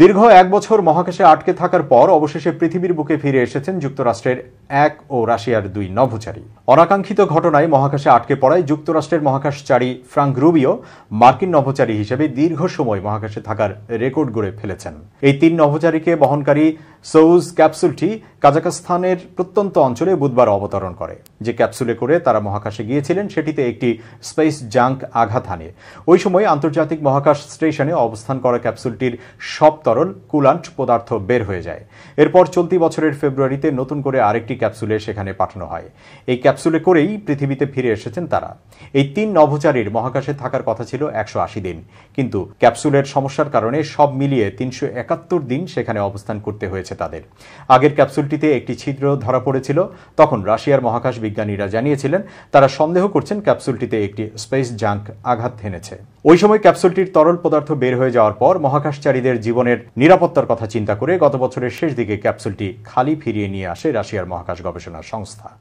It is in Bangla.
দীর্ঘ এক বছর মহাকাশে আটকে থাকার পর অবশেষে পৃথিবীর বুকে ফিরে এসেছেন যুক্তরাষ্ট্রের এক ও রাশিয়ার দুই নভোচারী অনাকাঙ্ক্ষিত ঘটনায় মহাকাশে আটকে পড়ায় যুক্তরাষ্ট্রের মহাকাশচারী ফ্রাঙ্ক রুবিও মার্কিন নভোচারী হিসেবে দীর্ঘ সময় মহাকাশে থাকার রেকর্ড গড়ে ফেলেছেন এই তিন নভোচারীকে বহনকারী সৌজ ক্যাপসুলটি কাজাকস্তানের প্রত্যন্ত অঞ্চলে বুধবার অবতরণ করে যে ক্যাপসুলে করে তারা মহাকাশে গিয়েছিলেন সেটিতে একটি স্পেস জাঙ্ক আঘাত হানে ওই সময় আন্তর্জাতিক মহাকাশ স্টেশনে অবস্থান করা ক্যাপসুলটির সব তরল কুলান্ট পদার্থ বের হয়ে যায় এরপর চলতি বছরের ফেব্রুয়ারিতে নতুন করে আরেকটি ক্যাপসুলে সেখানে পাঠানো হয় এই ক্যাপসুলে করেই পৃথিবীতে ফিরে এসেছেন তারা এই তিন নভচারীর মহাকাশে থাকার কথা ছিল একশো দিন কিন্তু ক্যাপসুলের সমস্যার কারণে সব মিলিয়ে তিনশো একাত্তর দিন সেখানে অবস্থান করতে হয়েছে তাদের আগের ক্যাপসুলটিতে একটি ছিদ্র ধরা পড়েছিল তখন রাশিয়ার মহাকাশ বিজ্ঞানীরা জানিয়েছিলেন তারা সন্দেহ করছেন ক্যাপসুলটিতে একটি স্পেস জাঙ্ক আঘাত থেনেছে ওই সময় ক্যাপসুলটির তরল পদার্থ বের হয়ে যাওয়ার পর মহাকাশচারীদের জীবনের নিরাপত্তার কথা চিন্তা করে গত বছরের শেষ দিকে ক্যাপসুলটি খালি ফিরিয়ে নিয়ে আসে রাশিয়ার মহাকাশ গবেষণা সংস্থা